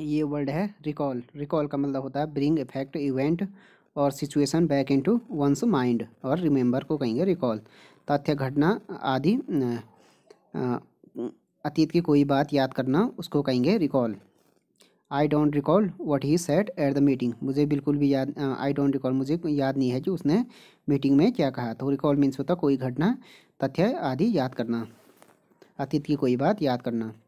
ये वर्ड है recall recall का मतलब होता है ब्रिंग इफेक्ट इवेंट और situation back into one's mind और रिमेंबर को कहेंगे रिकॉल तथ्य घटना आदि अतीत की कोई बात याद करना उसको कहेंगे recall I don't recall what he said at the meeting मुझे बिल्कुल भी याद आई डोंट रिकॉल मुझे याद नहीं है कि उसने मीटिंग में क्या कहा तो रिकॉल मीन्स होता कोई घटना तथ्य आदि याद करना अतीत की कोई बात याद करना